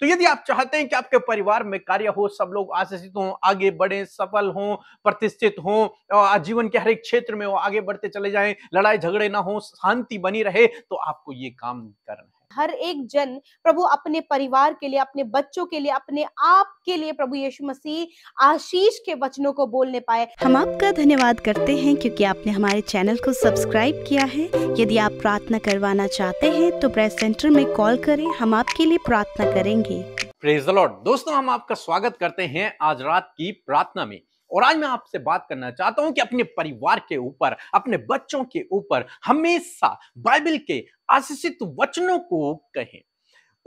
तो यदि आप चाहते हैं कि आपके परिवार में कार्य हो सब लोग आशीषित हों आगे बढ़े सफल हों प्रतिष्ठित हों जीवन के हर एक क्षेत्र में हो आगे बढ़ते चले जाएं लड़ाई झगड़े ना हो शांति बनी रहे तो आपको ये काम करना है हर एक जन प्रभु अपने परिवार के लिए अपने बच्चों के लिए अपने आप के लिए प्रभु यीशु मसीह आशीष के वचनों को बोलने पाए हम आपका धन्यवाद करते हैं क्योंकि आपने हमारे चैनल को सब्सक्राइब किया है यदि आप प्रार्थना करवाना चाहते हैं तो प्रेस सेंटर में कॉल करें हम आपके लिए प्रार्थना करेंगे प्रेज द लॉर्ड दोस्तों हम आपका स्वागत करते हैं आज रात की प्रार्थना में और आज मैं आपसे बात करना चाहता हूं कि अपने परिवार के ऊपर अपने बच्चों के ऊपर हमेशा बाइबल के आशीषित वचनों को कहें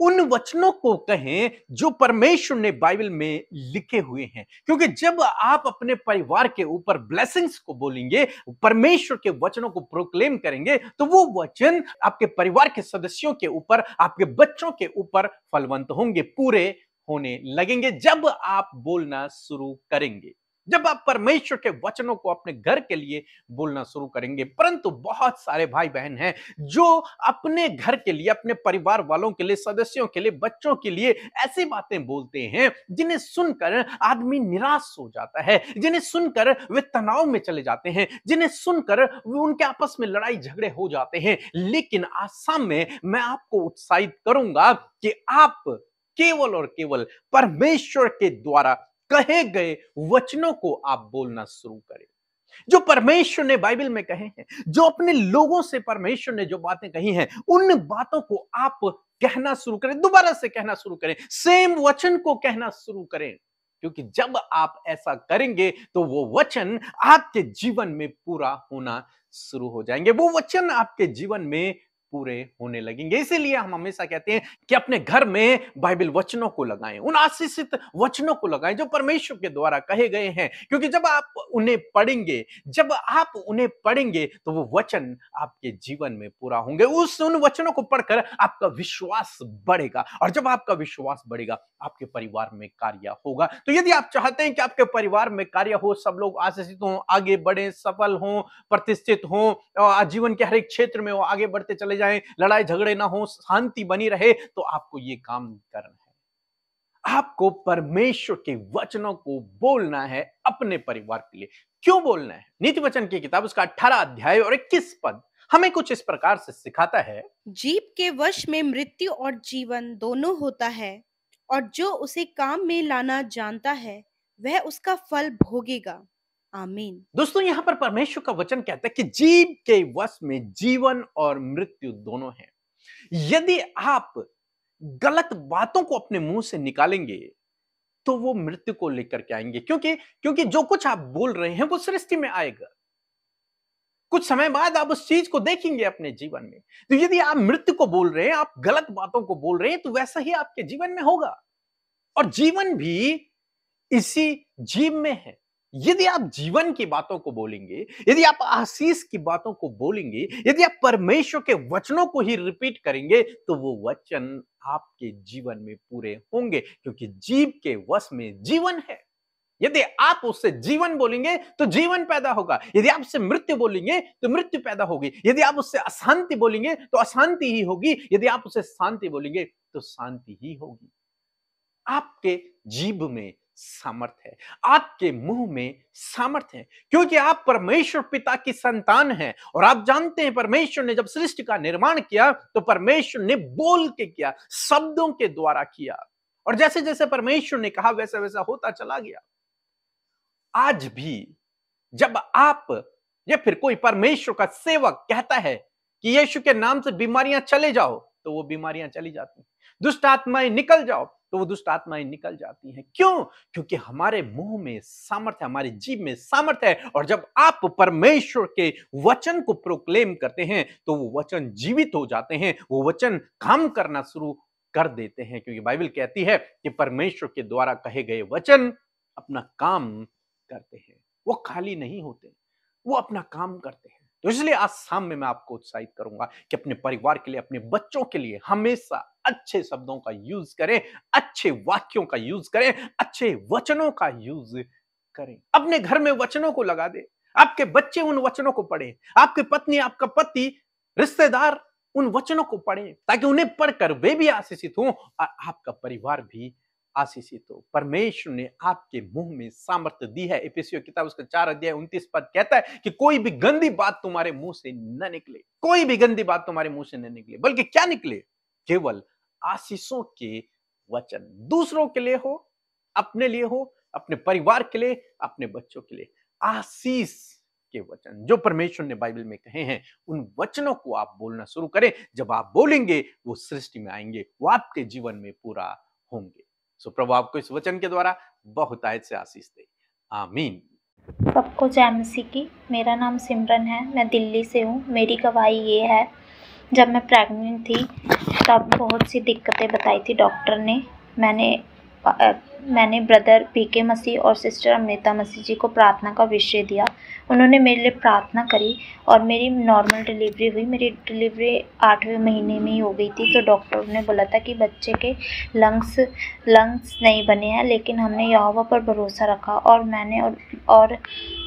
उन वचनों को कहें जो परमेश्वर ने बाइबल में लिखे हुए हैं क्योंकि जब आप अपने परिवार के ऊपर ब्लेसिंग्स को बोलेंगे परमेश्वर के वचनों को प्रोक्लेम करेंगे तो वो वचन आपके परिवार के सदस्यों के ऊपर आपके बच्चों के ऊपर फलवंत होंगे पूरे होने लगेंगे जब आप बोलना शुरू करेंगे जब आप परमेश्वर के वचनों को अपने घर के लिए बोलना शुरू करेंगे परंतु बहुत सारे भाई बहन हैं जो अपने घर के लिए अपने परिवार वालों के लिए सदस्यों के लिए बच्चों के लिए ऐसी बातें बोलते हैं जिन्हें सुनकर आदमी निराश हो जाता है जिन्हें सुनकर वे तनाव में चले जाते हैं जिन्हें सुनकर उनके आपस में लड़ाई झगड़े हो जाते हैं लेकिन आसाम में मैं आपको उत्साहित करूंगा कि आप केवल और केवल परमेश्वर के द्वारा कहे गए वचनों को आप बोलना शुरू करें जो परमेश्वर ने बाइबल में कहे हैं जो अपने लोगों से परमेश्वर ने जो बातें कही हैं उन बातों को आप कहना शुरू करें दोबारा से कहना शुरू करें सेम वचन को कहना शुरू करें क्योंकि जब आप ऐसा करेंगे तो वो वचन आपके जीवन में पूरा होना शुरू हो जाएंगे वो वचन आपके जीवन में पूरे होने लगेंगे इसीलिए हम हमेशा कहते हैं कि अपने घर में बाइबल वचनों को लगाएं उन आशीषित वचनों को लगाएं जो परमेश्वर के द्वारा कहे गए हैं क्योंकि जब आप उन्हें पढ़ेंगे जब आप उन्हें पढ़ेंगे तो वो वचन आपके जीवन में पूरा होंगे उस उन वचनों को पढ़कर आपका विश्वास बढ़ेगा और जब आपका विश्वास बढ़ेगा आपके परिवार में कार्य होगा तो यदि आप चाहते हैं कि आपके परिवार में कार्य हो सब लोग आशीषित हों आगे बढ़े सफल हों प्रतिष्ठित हों जीवन के हर एक क्षेत्र में वो आगे बढ़ते चले जाए लड़ाई झगड़े ना हो शांति बनी रहे तो आपको ये काम करना है आपको परमेश्वर के वचनों को बोलना है अपने परिवार के लिए क्यों बोलना है नीति वचन की किताब उसका अठारह अध्याय और इक्कीस पद हमें कुछ इस प्रकार से सिखाता है जीप के वश में मृत्यु और जीवन दोनों होता है और जो उसे काम में लाना जानता है वह उसका फल भोगेगा आमीन दोस्तों यहाँ पर परमेश्वर का वचन कहता है कि जीव के वश में जीवन और मृत्यु दोनों है यदि आप गलत बातों को अपने मुंह से निकालेंगे तो वो मृत्यु को लेकर के आएंगे क्योंकि क्योंकि जो कुछ आप बोल रहे हैं वो सृष्टि में आएगा कुछ समय बाद आप उस चीज को देखेंगे अपने जीवन में तो यदि आप मृत्यु को बोल रहे हैं आप गलत बातों को बोल रहे हैं तो वैसा ही आपके जीवन में होगा और जीवन भी इसी जीव में है यदि आप जीवन की बातों को बोलेंगे यदि आप आशीष की बातों को बोलेंगे यदि आप परमेश्वर के वचनों को ही रिपीट करेंगे तो वो वचन आपके जीवन में पूरे होंगे क्योंकि जीव के वश में जीवन है यदि आप उससे जीवन बोलेंगे तो जीवन पैदा होगा यदि आप उससे मृत्यु बोलेंगे तो मृत्यु पैदा होगी यदि आप उससे अशांति बोलेंगे तो अशांति ही होगी यदि आप उससे शांति बोलेंगे तो शांति ही होगी आपके जीव में सामर्थ है आपके मुंह में सामर्थ्य है क्योंकि आप परमेश्वर पिता की संतान हैं और आप जानते हैं परमेश्वर ने जब सृष्टि का निर्माण किया तो परमेश्वर ने बोल के किया शब्दों के द्वारा किया और जैसे जैसे परमेश्वर ने कहा वैसे वैसा होता चला गया आज भी जब आप या फिर कोई परमेश्वर का सेवक कहता है कि यीशु के नाम से बीमारियां चले जाओ तो वो बीमारियां चली जाती दुष्ट आत्माएं निकल जाओ तो वो दुष्ट आत्माएं निकल जाती हैं क्यों क्योंकि हमारे मुंह में सामर्थ्य हमारे जीव में सामर्थ्य है और जब आप परमेश्वर के वचन को प्रोक्लेम करते हैं तो वो वचन जीवित हो जाते हैं वो वचन काम करना शुरू कर देते हैं क्योंकि बाइबल कहती है कि परमेश्वर के द्वारा कहे गए वचन अपना काम करते हैं वो खाली नहीं होते वो अपना काम करते हैं तो इसलिए शाम में मैं आपको उत्साहित करूंगा कि अपने परिवार के लिए अपने बच्चों के लिए हमेशा अच्छे शब्दों का यूज करें अच्छे वाक्यों का यूज करें अच्छे वचनों का यूज करें अपने घर में वचनों को लगा दे आपके बच्चे उन वचनों को पढ़े आपकी पत्नी आपका पति रिश्तेदार उन वचनों को पढ़ें ताकि उन्हें पढ़कर वे भी आशीषित हों और आपका परिवार भी आशीषित हो परमेश्वर ने आपके मुंह में सामर्थ्य दी है एपीसीओ किताब उसका चार अध्याय उन्तीस पद कहता है कि कोई भी गंदी बात तुम्हारे मुंह से न निकले कोई भी गंदी बात तुम्हारे मुंह से न निकले बल्कि क्या निकले केवल आशीषों के वचन दूसरों के लिए हो अपने लिए हो अपने परिवार के लिए अपने बच्चों के लिए आशीष के वचन जो परमेश्वर ने बाइबल में कहे हैं उन वचनों को आप बोलना शुरू करें जब आप बोलेंगे वो सृष्टि में आएंगे वो आपके जीवन में पूरा होंगे सो प्रभु आपको इस वचन के द्वारा बहुतायत से आशीष दे आमीन सबको जय मसीह की मेरा नाम सिमरन है मैं दिल्ली से हूँ मेरी गवाही ये है जब मैं प्रेग्नेंट थी तब बहुत सी दिक्कतें बताई थी डॉक्टर ने मैंने मैंने ब्रदर पी के मसीह और सिस्टर अमृता मसीह जी को प्रार्थना का विषय दिया उन्होंने मेरे लिए प्रार्थना करी और मेरी नॉर्मल डिलीवरी हुई मेरी डिलीवरी आठवें महीने में ही हो गई थी तो डॉक्टर ने बोला था कि बच्चे के लंग्स लंग्स नहीं बने हैं लेकिन हमने यहावा पर भरोसा रखा और मैंने और, और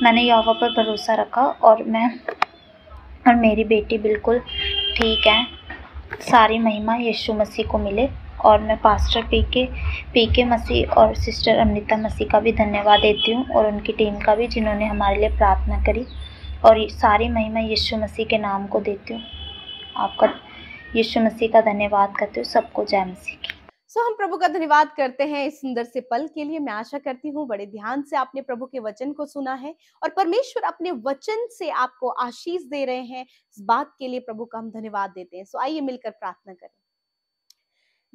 मैंने यहावा पर भरोसा रखा और मैं और मेरी बेटी बिल्कुल ठीक है सारी महिमा यीशु मसीह को मिले और मैं पास्टर पी के पी के मसीह और सिस्टर अमृता मसीह का भी धन्यवाद देती हूँ और उनकी टीम का भी जिन्होंने हमारे लिए प्रार्थना करी और सारी महिमा यीशु मसीह के नाम को देती हूँ आपका यीशु मसीह का धन्यवाद करती हूँ सबको जय मसीह की सो हम प्रभु का धन्यवाद करते हैं इस सुंदर से पल के लिए मैं आशा करती हूँ बड़े ध्यान से आपने प्रभु के वचन को सुना है और परमेश्वर अपने वचन से आपको आशीष दे रहे हैं इस बात के लिए प्रभु का हम धन्यवाद देते हैं सो आइए मिलकर प्रार्थना करें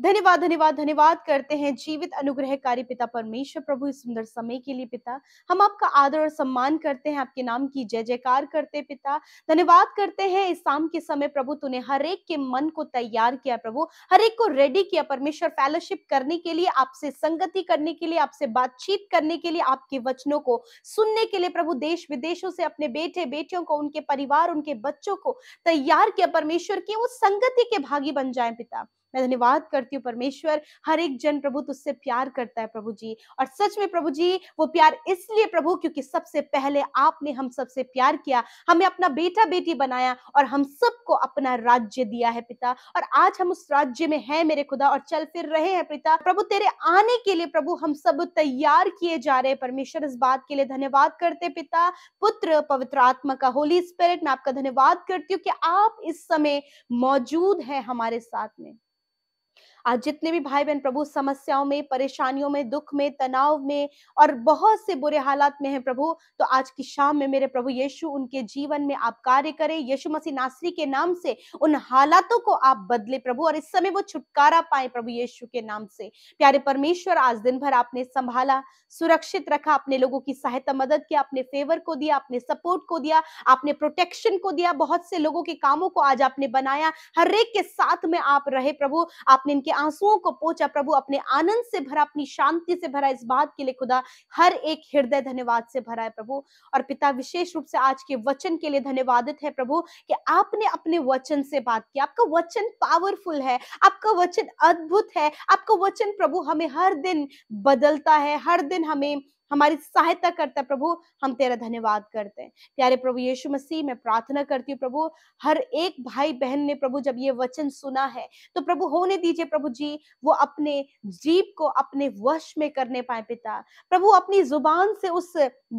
धन्यवाद धन्यवाद धन्यवाद करते हैं जीवित अनुग्रहकारी पिता परमेश्वर प्रभु इस सुंदर समय के लिए पिता हम आपका आदर और सम्मान करते हैं आपके नाम की जय जयकार करते पिता धन्यवाद करते हैं इस शाम के समय प्रभु तूने हर एक के मन को तैयार किया प्रभु हर एक को रेडी किया परमेश्वर फेलोशिप करने के लिए आपसे संगति करने के लिए आपसे बातचीत करने के लिए आपके वचनों को सुनने के लिए प्रभु देश विदेशों से अपने बेटे बेटियों को उनके परिवार उनके बच्चों को तैयार किया परमेश्वर की वो संगति के भागी बन जाए पिता मैं धन्यवाद करती हूँ परमेश्वर हर एक जन प्रभु तुझसे प्यार करता है प्रभु जी और सच में प्रभु जी वो प्यार इसलिए प्रभु क्योंकि सबसे पहले आपने हम सबसे प्यार किया हमें अपना बेटा बेटी बनाया और हम सबको अपना राज्य दिया है पिता और आज हम उस राज्य में है मेरे खुदा और चल फिर रहे हैं पिता प्रभु तेरे आने के लिए प्रभु हम सब तैयार किए जा रहे हैं परमेश्वर इस बात के लिए धन्यवाद करते पिता पुत्र पवित्र आत्मा का होली स्पिरिट मैं आपका धन्यवाद करती हूँ कि आप इस समय मौजूद है हमारे साथ में आज जितने भी भाई बहन प्रभु समस्याओं में परेशानियों में दुख में तनाव में और बहुत से बुरे हालात में हैं प्रभु तो आज की शाम में मेरे प्रभु यीशु उनके जीवन में आप कार्य करें यीशु मसीह नासरी के नाम से उन हालातों को आप बदले प्रभु और इस समय वो छुटकारा पाए प्रभु यीशु के नाम से प्यारे परमेश्वर आज दिन भर आपने संभाला सुरक्षित रखा अपने लोगों की सहायता मदद किया अपने फेवर को दिया अपने सपोर्ट को दिया आपने प्रोटेक्शन को दिया बहुत से लोगों के कामों को आज आपने बनाया हर एक के साथ में आप रहे प्रभु आपने इनके उनके आंसुओं को पोचा प्रभु अपने आनंद से भरा अपनी शांति से भरा इस बात के लिए खुदा हर एक हृदय धन्यवाद से भरा है प्रभु और पिता विशेष रूप से आज के वचन के लिए धन्यवादित है प्रभु कि आपने अपने वचन से बात की आपका वचन पावरफुल है आपका वचन अद्भुत है आपका वचन प्रभु हमें हर दिन बदलता है हर दिन हमें हमारी सहायता करता है प्रभु हम तेरा धन्यवाद करते हैं प्यारे प्रभु यीशु मसीह मैं प्रार्थना करती हूँ प्रभु हर एक भाई बहन ने प्रभु जब ये वचन सुना है तो प्रभु होने दीजिए प्रभु जी वो अपने जीव को अपने वश में करने पाए पिता प्रभु अपनी जुबान से उस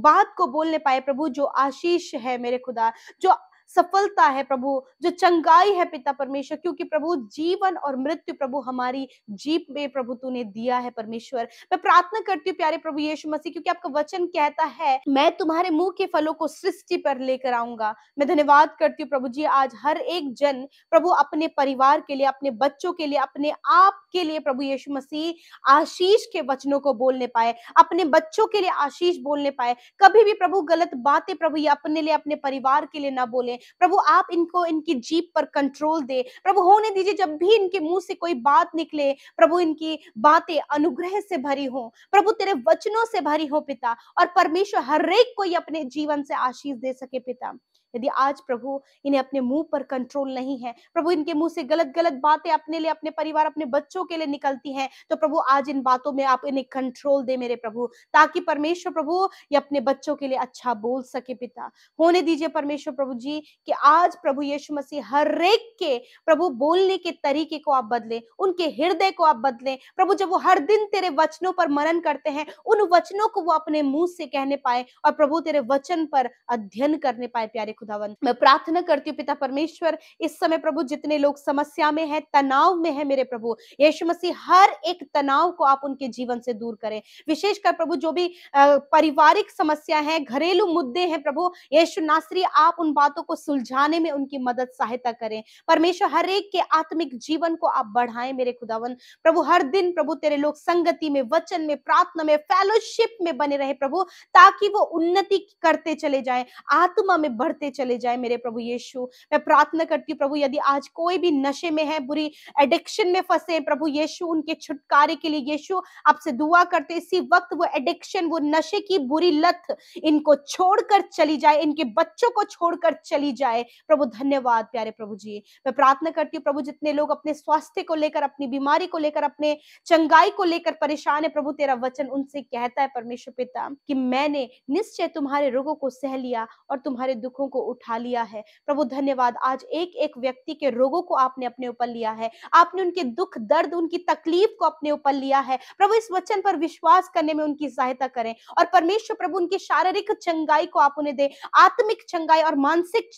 बात को बोलने पाए प्रभु जो आशीष है मेरे खुदा जो सफलता है प्रभु जो चंगाई है पिता परमेश्वर क्योंकि प्रभु जीवन और मृत्यु प्रभु हमारी जीप में प्रभु तूने दिया है परमेश्वर मैं प्रार्थना करती हूँ प्यारे प्रभु यीशु मसीह क्योंकि आपका वचन कहता है मैं तुम्हारे मुंह के फलों को सृष्टि पर लेकर आऊंगा मैं धन्यवाद करती हूँ प्रभु जी आज हर एक जन प्रभु अपने परिवार के लिए अपने बच्चों के लिए अपने आप के लिए प्रभु यीशु मसीह आशीष के वचनों को बोलने पाए अपने बच्चों के लिए आशीष बोलने पाए कभी भी प्रभु गलत बातें प्रभु ये अपने लिए अपने परिवार के लिए ना बोले प्रभु आप इनको इनकी जीप पर कंट्रोल दे प्रभु होने दीजिए जब भी इनके मुंह से कोई बात निकले प्रभु इनकी बातें अनुग्रह से भरी हो प्रभु तेरे वचनों से भरी हो पिता और परमेश्वर हर एक को अपने जीवन से आशीष दे सके पिता यदि आज प्रभु इन्हें अपने मुंह पर कंट्रोल नहीं है प्रभु इनके मुंह से गलत गलत बातें अपने लिए अपने परिवार अपने बच्चों के लिए निकलती हैं तो प्रभु आज इन बातों में आप इन्हें कंट्रोल दे मेरे प्रभु ताकि परमेश्वर प्रभु ये अपने बच्चों के लिए अच्छा बोल सके पिता होने दीजिए परमेश्वर प्रभु जी कि आज प्रभु यीशु मसीह हर एक के प्रभु बोलने के तरीके को आप बदले उनके हृदय को आप बदले प्रभु जब वो हर दिन तेरे वचनों पर मनन करते हैं उन वचनों को वो अपने मुंह से कहने पाए और प्रभु तेरे वचन पर अध्ययन करने पाए प्यारे खुदावन मैं प्रार्थना करती हूँ पिता परमेश्वर इस समय प्रभु जितने लोग समस्या में है तनाव में है मेरे प्रभु यीशु मसीह हर एक तनाव को आप उनके जीवन से दूर करें विशेषकर प्रभु जो भी पारिवारिक समस्या है घरेलू मुद्दे हैं प्रभु यीशु नासरी आप उन बातों को सुलझाने में उनकी मदद सहायता करें परमेश्वर हर एक के आत्मिक जीवन को आप बढ़ाएं मेरे खुदावन प्रभु हर दिन प्रभु तेरे लोग संगति में वचन में प्रार्थना में फेलोशिप में बने रहे प्रभु ताकि वो उन्नति करते चले जाए आत्मा में बढ़ते चले जाए मेरे प्रभु यीशु मैं प्रार्थना करती हूँ प्रभु यदि आज कोई भी नशे में है बुरी एडिक्शन में फंसे प्रभु यीशु उनके छुटकारे के लिए यीशु आपसे दुआ करते इसी वक्त वो एडिक्शन वो नशे की बुरी लत इनको छोड़कर चली जाए इनके बच्चों को छोड़कर चली जाए प्रभु धन्यवाद प्यारे प्रभु जी मैं प्रार्थना करती हूँ प्रभु जितने लोग अपने स्वास्थ्य को लेकर अपनी बीमारी को लेकर अपने चंगाई को लेकर परेशान है प्रभु तेरा वचन उनसे कहता है परमेश्वर पिता कि मैंने निश्चय तुम्हारे रोगों को सह लिया और तुम्हारे दुखों को उठा लिया है प्रभु धन्यवाद आज एक एक व्यक्ति के रोगों को आपने अपने ऊपर लिया है आपने उनके दुख दर्द उनकी तकलीफ को अपने ऊपर लिया है प्रभु इस वचन पर विश्वास करने में उनकी सहायता करें और परमेश्वर प्रभु उनकी शारीरिक चंगाई को आप उन्हें दे आत्मिक चंगाई और मानसिक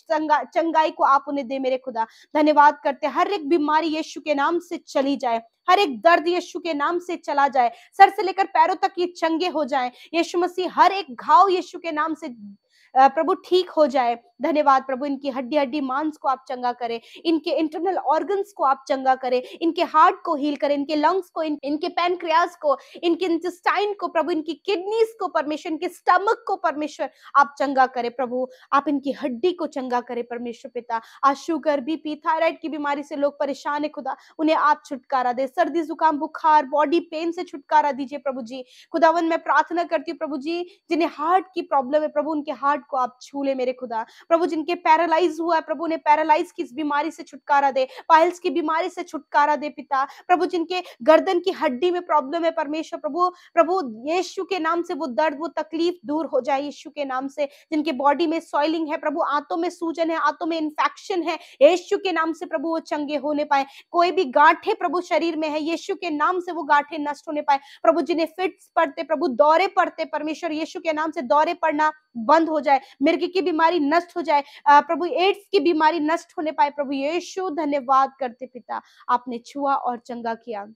चंगाई को आप उन्हें दे मेरे खुदा धन्यवाद करते हर एक बीमारी यीशु के नाम से चली जाए हर एक दर्द यीशु के नाम से चला जाए सर से लेकर पैरों तक ये चंगे हो जाएं यीशु मसीह हर एक घाव यीशु के नाम से प्रभु ठीक हो जाए धन्यवाद प्रभु इनकी हड्डी हड्डी मांस को आप चंगा करें इनके इंटरनल ऑर्गन्स को आप चंगा करें इनके हार्ट को हील करें इनके लंग्स को इन, इनके पैनक्रियाज को इनके इंटेस्टाइन को प्रभु इनकी किडनीज को परमेश्वर इनके स्टमक को परमेश्वर आप चंगा करें प्रभु आप इनकी हड्डी को चंगा करें परमेश्वर पिता आज शुगर बीपी थायराइड की बीमारी से लोग परेशान है खुदा उन्हें आप छुटकारा दे सर्दी जुकाम बुखार बॉडी पेन से छुटकारा दीजिए प्रभु जी खुदावन मैं प्रार्थना करती हूँ प्रभु जी जिन्हें हार्ट की प्रॉब्लम है प्रभु उनके हार्ट को आप छू ले मेरे खुदा प्रभु जिनके पैरालाइज हुआ है प्रभु ने पैरालाइज की इस बीमारी से छुटकारा दे पाइल्स की बीमारी से छुटकारा दे पिता प्रभु जिनके गर्दन की हड्डी में प्रॉब्लम है परमेश्वर प्रभु प्रभु यीशु के नाम से वो दर्द वो तकलीफ दूर हो जाए यीशु के नाम से जिनके बॉडी में सॉइलिंग है प्रभु आंतों में सूजन है आंतों में इन्फेक्शन है यीशु के नाम से प्रभु वो चंगे होने पाए कोई भी गांठे प्रभु शरीर में है यीशु के नाम से वो गांठे नष्ट होने पाए प्रभु जिन्हें फिट्स पड़ते प्रभु दौरे पड़ते परमेश्वर यीशु के नाम से दौरे पड़ना बंद हो जाए जाए मिर्गी की बीमारी नष्ट हो जाए प्रभु एड्स की बीमारी नष्ट होने पाए प्रभु यीशु धन्यवाद करते पिता आपने छुआ और चंगा किया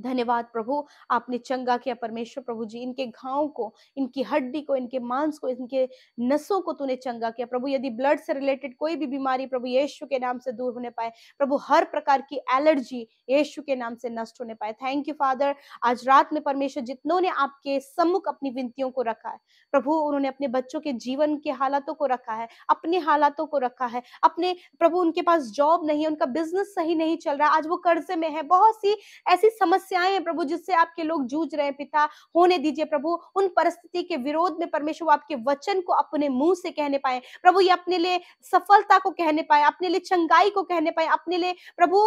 धन्यवाद प्रभु आपने चंगा किया परमेश्वर प्रभु जी इनके घाव को इनकी हड्डी को इनके मांस को इनके नसों को तूने चंगा किया प्रभु यदि ब्लड से रिलेटेड कोई भी बीमारी प्रभु यीशु के नाम से दूर होने पाए प्रभु हर प्रकार की एलर्जी यीशु के नाम से नष्ट होने पाए थैंक यू फादर आज रात में परमेश्वर जितनों ने आपके सम्मुख अपनी विनतियों को रखा है प्रभु उन्होंने अपने बच्चों के जीवन के हालातों को रखा है अपने हालातों को रखा है अपने प्रभु उनके पास जॉब नहीं है उनका बिजनेस सही नहीं चल रहा आज वो कर्जे में है बहुत सी ऐसी समस्या समस्याएं हैं प्रभु जिससे आपके लोग जूझ रहे हैं पिता होने दीजिए प्रभु उन परिस्थिति के विरोध में परमेश्वर आपके वचन को अपने मुंह से कहने पाए प्रभु ये अपने लिए सफलता को कहने पाए अपने लिए चंगाई को कहने पाए अपने लिए प्रभु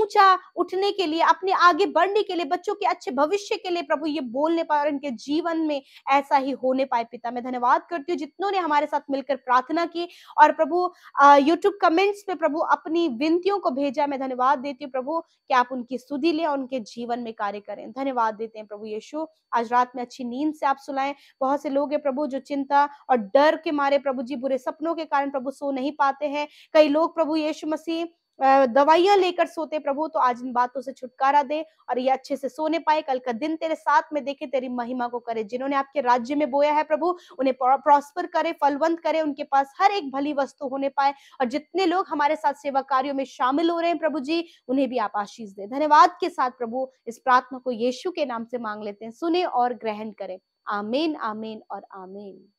ऊंचा उठने के लिए अपने आगे बढ़ने के लिए बच्चों के अच्छे भविष्य के लिए प्रभु ये बोलने पाए और इनके जीवन में ऐसा ही होने पाए पिता मैं धन्यवाद करती हूँ जितनों ने हमारे साथ मिलकर प्रार्थना की और प्रभु यूट्यूब कमेंट्स पे प्रभु अपनी विनतियों को भेजा मैं धन्यवाद देती हूँ प्रभु कि आप उनकी सुधी लें और उनके जीवन में कार्य करें धन्यवाद देते हैं प्रभु यीशु आज रात में अच्छी नींद से आप सुलाएं बहुत से लोग हैं प्रभु जो चिंता और डर के मारे प्रभु जी बुरे सपनों के कारण प्रभु सो नहीं पाते हैं कई लोग प्रभु यीशु मसीह दवाइयां लेकर सोते प्रभु तो आज इन बातों से छुटकारा दे और ये अच्छे से सोने पाए कल का दिन तेरे साथ में देखे तेरी महिमा को करे जिन्होंने आपके राज्य में बोया है प्रभु उन्हें प्रॉस्पर करे फलवंत करे उनके पास हर एक भली वस्तु होने पाए और जितने लोग हमारे साथ सेवा कार्यो में शामिल हो रहे हैं प्रभु जी उन्हें भी आप आशीष दे धन्यवाद के साथ प्रभु इस प्रार्थना को येशु के नाम से मांग लेते हैं सुने और ग्रहण करें आमेन आमेन और आमेन